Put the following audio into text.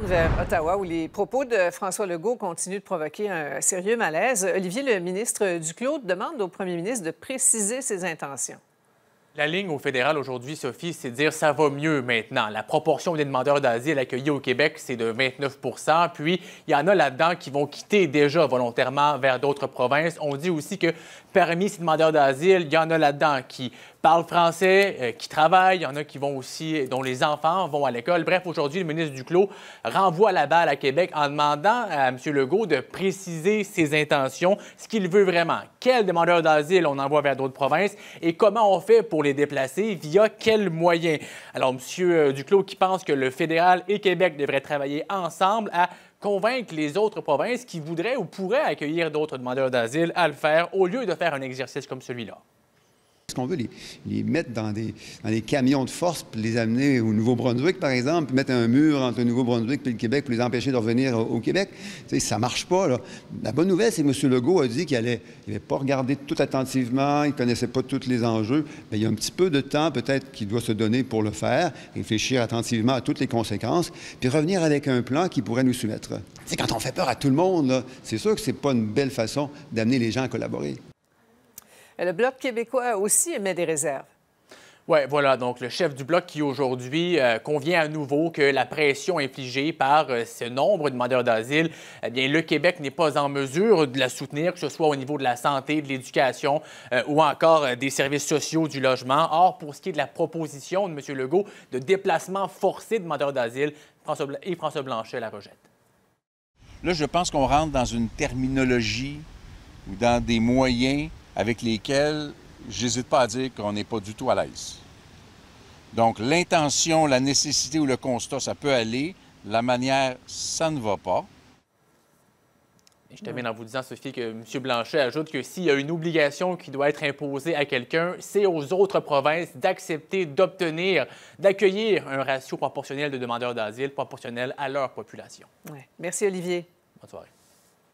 Vers Ottawa, où les propos de François Legault continuent de provoquer un sérieux malaise, Olivier, le ministre Duclos, demande au premier ministre de préciser ses intentions. La ligne au fédéral aujourd'hui, Sophie, c'est de dire ça va mieux maintenant. La proportion des demandeurs d'asile accueillis au Québec, c'est de 29 Puis, il y en a là-dedans qui vont quitter déjà volontairement vers d'autres provinces. On dit aussi que parmi ces demandeurs d'asile, il y en a là-dedans qui Parle français, euh, qui travaillent. Il y en a qui vont aussi, dont les enfants vont à l'école. Bref, aujourd'hui, le ministre Duclos renvoie la balle à Québec en demandant à M. Legault de préciser ses intentions, ce qu'il veut vraiment. Quels demandeurs d'asile on envoie vers d'autres provinces et comment on fait pour les déplacer, via quels moyens. Alors, M. Duclos qui pense que le fédéral et Québec devraient travailler ensemble à convaincre les autres provinces qui voudraient ou pourraient accueillir d'autres demandeurs d'asile à le faire au lieu de faire un exercice comme celui-là. Ce qu'on veut, les, mettre dans des, camions de force, puis les amener au Nouveau-Brunswick, par exemple, mettre un mur entre le Nouveau-Brunswick et le Québec pour les empêcher de revenir au, Québec. ça marche pas. Là. La bonne nouvelle, c'est que M. Legault a dit qu'il n'avait pas regardé tout attentivement, il connaissait pas tous les enjeux. mais il y a un petit peu de temps, peut-être, qu'il doit se donner pour le faire, réfléchir attentivement à toutes les conséquences, puis revenir avec un plan qui pourrait nous soumettre. C'est quand on fait peur à tout le monde, c'est sûr que n'est pas une belle façon d'amener les gens à collaborer. Euh, le Bloc québécois aussi émet des réserves. Oui, voilà. Donc, le chef du bloc qui aujourd'hui euh, convient à nouveau que la pression infligée par euh, ce nombre de demandeurs d'asile, eh bien, le Québec n'est pas en mesure de la soutenir, que ce soit au niveau de la santé, de l'éducation ou encore des services sociaux, du logement. Or, pour ce qui est de la proposition de M. Legault de déplacement forcé de demandeurs d'asile, François François Blanchet la rejette. Là, je pense qu'on rentre dans une terminologie ou dans des moyens avec lesquels j'hésite pas à dire qu'on n'est pas du tout à l'aise. Donc, l'intention, la nécessité ou le constat, ça peut aller. La manière, ça ne va pas. Je termine en vous disant, Sophie, que M. Blanchet ajoute que s'il y a une obligation qui doit être imposée à quelqu'un, c'est aux autres provinces d'accepter, d'obtenir, d'accueillir un ratio proportionnel de demandeurs d'asile proportionnel à leur population. Merci, Olivier. Bonne soirée.